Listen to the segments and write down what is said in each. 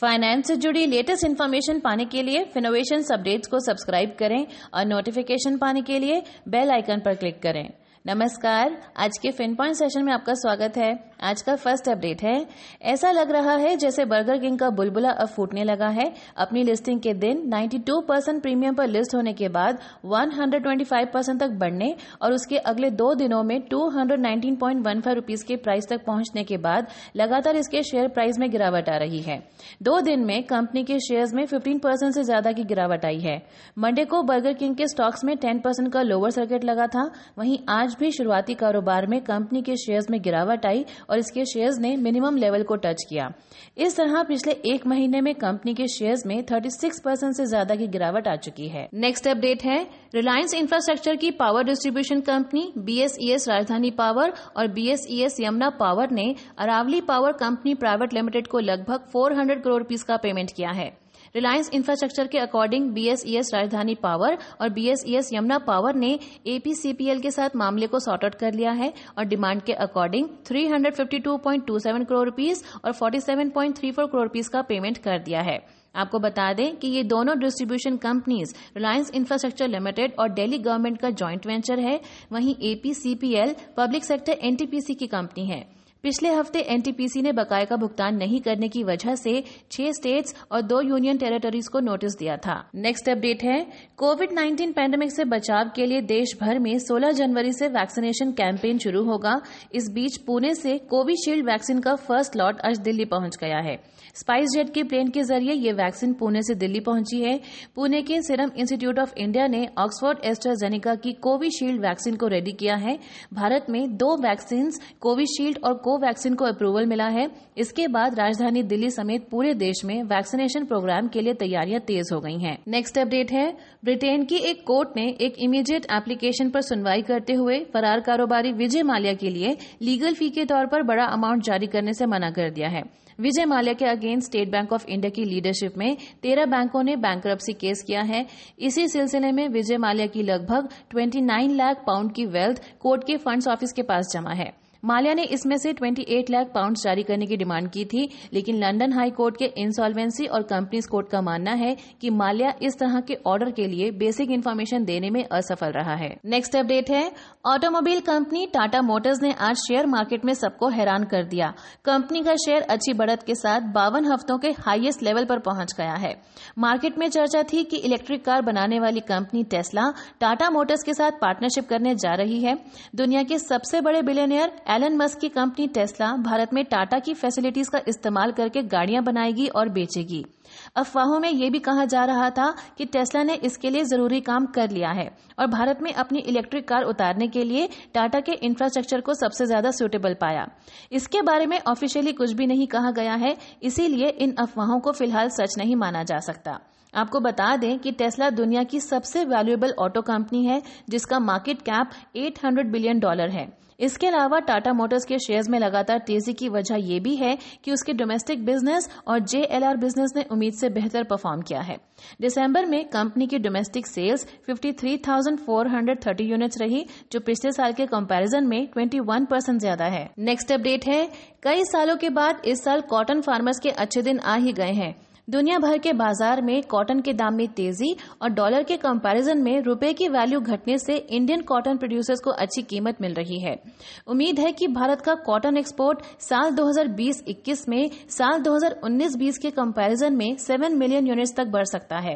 Finance से जुड़ी latest information पाने के लिए फिनोवेशन अपडेट्स को सब्सक्राइब करें और नोटिफिकेशन पाने के लिए बेल आइकन पर क्लिक करें नमस्कार आज के फिन पॉइंट सेशन में आपका स्वागत है आज का फर्स्ट अपडेट है ऐसा लग रहा है जैसे बर्गर किंग का बुलबुला अब फूटने लगा है अपनी लिस्टिंग के दिन 92 परसेंट प्रीमियम पर लिस्ट होने के बाद 125 परसेंट तक बढ़ने और उसके अगले दो दिनों में 219.15 रुपीस के प्राइस तक पहुंचने के बाद लगातार इसके शेयर प्राइस में गिरावट आ रही है दो दिन में कंपनी के शेयर्स में 15 परसेंट से ज्यादा की गिरावट आई है मंडे को बर्गर किंग के स्टॉक्स में 10 परसेंट का लोअर सर्किट लगा था वहीं आज भी शुरुआती कारोबार में कंपनी के शेयर्स में गिरावट आई और इसके शेयर्स ने मिनिमम लेवल को टच किया इस तरह पिछले एक महीने में कंपनी के शेयर्स में 36 परसेंट ऐसी ज्यादा की गिरावट आ चुकी है नेक्स्ट अपडेट है रिलायंस इंफ्रास्ट्रक्चर की power distribution company BSES e Rajdhani power और बीएसईएस e यमुना पावर ने Aravali power company private limited को लगभग 400 करोड़ रूपीज का पेमेंट किया है रिलायंस इंफ्रास्ट्रक्चर के according BSES e Rajdhani power और बीएसईएस यमुना पावर ने एपीसीपीएल के साथ मामले को सॉर्ट आउट कर लिया है और डिमांड के अकॉर्डिंग 352.27 करोड़ रुपीस और 47.34 करोड़ रुपीस का पेमेंट कर दिया है आपको बता दें कि ये दोनों distribution companies Reliance infrastructure limited और दिल्ली गवर्नमेंट का ज्वाइंट वेंचर है वहीं एपीसीपीएल पब्लिक सेक्टर एनटीपीसी की कंपनी है पिछले हफ्ते एनटीपीसी ने बकाये का भुगतान नहीं करने की वजह से छह स्टेट्स और दो यूनियन टेरिटरीज को नोटिस दिया था नेक्स्ट अपडेट है कोविड 19 पैंडेमिक से बचाव के लिए देश भर में 16 जनवरी से वैक्सीनेशन कैंपेन शुरू होगा इस बीच पुणे से कोविशील्ड वैक्सीन का फर्स्ट लॉट आज दिल्ली पहुंच गया है स्पाइस जेट की प्लेन के जरिए ये वैक्सीन पुणे से दिल्ली पहुंची है पुणे के सिरम इंस्टीट्यूट ऑफ इंडिया ने ऑक्सफोर्ड एस्ट्राजेनिका की कोविशील्ड वैक्सीन को रेडी किया है भारत में दो वैक्सीन कोविशील्ड और कोवैक्सीन को अप्रूवल मिला है इसके बाद राजधानी दिल्ली समेत पूरे देश में वैक्सीनेशन प्रोग्राम के लिए तैयारियां तेज हो गई हैं। नेक्स्ट अपडेट है ब्रिटेन की एक कोर्ट ने एक इमीडिएट एप्लीकेशन पर सुनवाई करते हुए फरार कारोबारी विजय माल्या के लिए लीगल फी के तौर पर बड़ा अमाउंट जारी करने से मना कर दिया है विजय माल्या के against State Bank of India की लीडरशिप में तेरह बैंकों ने बैंक केस किया है इसी सिलसिले में विजय माल्या की लगभग 29 लाख पाउंड की वेल्थ कोर्ट के फंड्स ऑफिस के पास जमा है माल्या ने इसमें से 28 लाख पाउंड जारी करने की डिमांड की थी लेकिन लंदन हाई कोर्ट के इंसॉल्वेंसी और कंपनीज कोर्ट का मानना है कि माल्या इस तरह के ऑर्डर के लिए बेसिक इन्फॉर्मेशन देने में असफल रहा है नेक्स्ट अपडेट है ऑटोमोबाइल कंपनी टाटा मोटर्स ने आज शेयर मार्केट में सबको हैरान कर दिया कंपनी का शेयर अच्छी बढ़त के साथ बावन हफ्तों के हाईएस्ट लेवल पर पहुंच गया है मार्केट में चर्चा थी कि इलेक्ट्रिक कार बनाने वाली कंपनी टेस्ला टाटा मोटर्स के साथ पार्टनरशिप करने जा रही है दुनिया के सबसे बड़े बिलेनियर एलन मस्क की कंपनी टेस्ला भारत में टाटा की फैसिलिटीज का इस्तेमाल करके गाड़ियां बनाएगी और बेचेगी अफवाहों में यह भी कहा जा रहा था कि टेस्ला ने इसके लिए जरूरी काम कर लिया है और भारत में अपनी इलेक्ट्रिक कार उतारने के लिए टाटा के इंफ्रास्ट्रक्चर को सबसे ज्यादा सुटेबल पाया इसके बारे में ऑफिशियली कुछ भी नहीं कहा गया है इसीलिए इन अफवाहों को फिलहाल सच नहीं माना जा सकता आपको बता दें कि टेस्ला दुनिया की सबसे वैल्यूएबल ऑटो कंपनी है जिसका मार्केट कैप 800 बिलियन डॉलर है इसके अलावा टाटा मोटर्स के शेयर्स में लगातार तेजी की वजह यह भी है कि उसके डोमेस्टिक बिजनेस और जेएलआर बिजनेस ने उम्मीद से बेहतर परफॉर्म किया है दिसंबर में कंपनी की डोमेस्टिक सेल्स 53,430 यूनिट्स रही जो पिछले साल के कंपैरिजन में 21 परसेंट ज्यादा है नेक्स्ट अपडेट है कई सालों के बाद इस साल कॉटन फार्मर्स के अच्छे दिन आ ही गए हैं दुनिया भर के बाजार में कॉटन के दाम में तेजी और डॉलर के कंपैरिजन में रुपए की वैल्यू घटने से इंडियन कॉटन प्रोड्यूसर्स को अच्छी कीमत मिल रही है उम्मीद है कि भारत का कॉटन एक्सपोर्ट साल 2020-21 में साल 2019-20 के कंपैरिजन में 7 मिलियन यूनिट्स तक बढ़ सकता है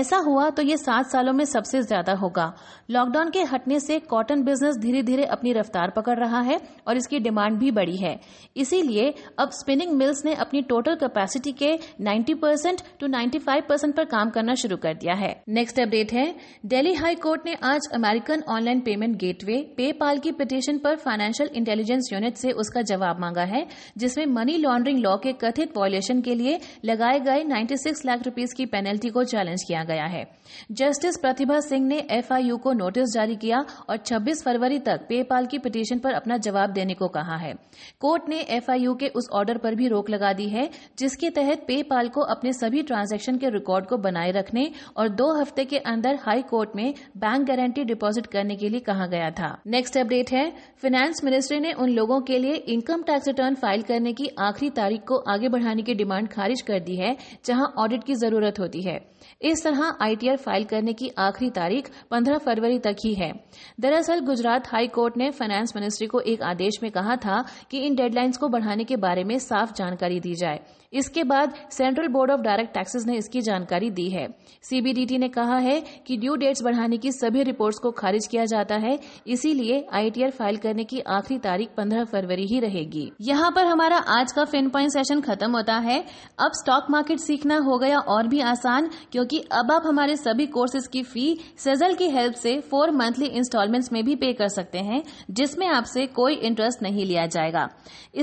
ऐसा हुआ तो ये सात सालों में सबसे ज्यादा होगा लॉकडाउन के हटने से कॉटन बिजनेस धीरे धीरे अपनी रफ्तार पकड़ रहा है और इसकी डिमांड भी बढ़ी है इसीलिए अब स्पिनिंग मिल्स ने अपनी टोटल कैपेसिटी के 90 percent to ninety five percent पर काम करना शुरू कर दिया है नेक्स्ट अपडेट है डेली हाई कोर्ट ने आज American online payment gateway PayPal की पिटीशन पर फाइनेंशियल इंटेलिजेंस यूनिट से उसका जवाब मांगा है जिसमें मनी लॉन्ड्रिंग लॉ के कथित वॉयलेशन के लिए लगाए गए 96 लाख रूपीज की पेनल्टी को चैलेंज किया गया है जस्टिस प्रतिभा सिंह ने एफआईयू को नोटिस जारी किया और 26 फरवरी तक पेपाल की पिटीशन पर अपना जवाब देने को कहा है कोर्ट ने एफआईयू के उस ऑर्डर पर भी रोक लगा दी है जिसके तहत पेपाल को अपने सभी ट्रांजैक्शन के रिकॉर्ड को बनाए रखने और दो हफ्ते के अंदर हाई कोर्ट में बैंक गारंटी डिपॉजिट करने के लिए कहा गया था नेक्स्ट अपडेट है फाइनेंस मिनिस्ट्री ने उन लोगों के लिए इनकम टैक्स रिटर्न फाइल करने की आखिरी तारीख को आगे बढ़ाने की डिमांड खारिज कर दी है जहां ऑडिट की जरूरत होती है इस तरह आईटीआर फाइल करने की आखिरी तारीख 15 फरवरी तक ही है दरअसल गुजरात हाई कोर्ट ने फाइनेंस मिनिस्ट्री को एक आदेश में कहा था कि इन डेडलाइंस को बढ़ाने के बारे में साफ जानकारी दी जाए इसके बाद central board board of direct taxes ने इसकी जानकारी दी है सीबीडीटी ने कहा है कि ड्यू डेट्स बढ़ाने की सभी रिपोर्ट्स को खारिज किया जाता है इसीलिए आईटीआर फाइल करने की आखिरी तारीख 15 फरवरी ही रहेगी यहाँ पर हमारा आज का फिन पॉइंट सेशन खत्म होता है अब स्टॉक मार्केट सीखना हो गया और भी आसान क्योंकि अब आप हमारे सभी कोर्सेज की फी सेजल की हेल्प से फोर मंथली इंस्टॉलमेंट्स में भी पे कर सकते हैं जिसमें आपसे कोई इंटरेस्ट नहीं लिया जाएगा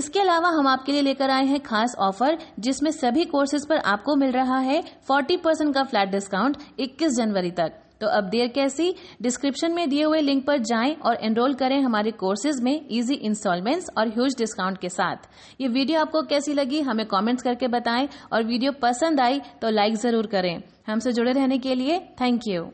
इसके अलावा हम आपके लिए लेकर आए हैं खास ऑफर जिसमें सभी कोर्सेज पर आपको मिल रहा है 40 परसेंट का फ्लैट डिस्काउंट 21 जनवरी तक तो अब देर कैसी डिस्क्रिप्शन में दिए हुए लिंक पर जाएं और एनरोल करें हमारे कोर्सेज में इजी इंस्टॉलमेंट्स और ह्यूज डिस्काउंट के साथ ये वीडियो आपको कैसी लगी हमें कमेंट्स करके बताएं और वीडियो पसंद आई तो लाइक जरूर करें हमसे जुड़े रहने के लिए थैंक यू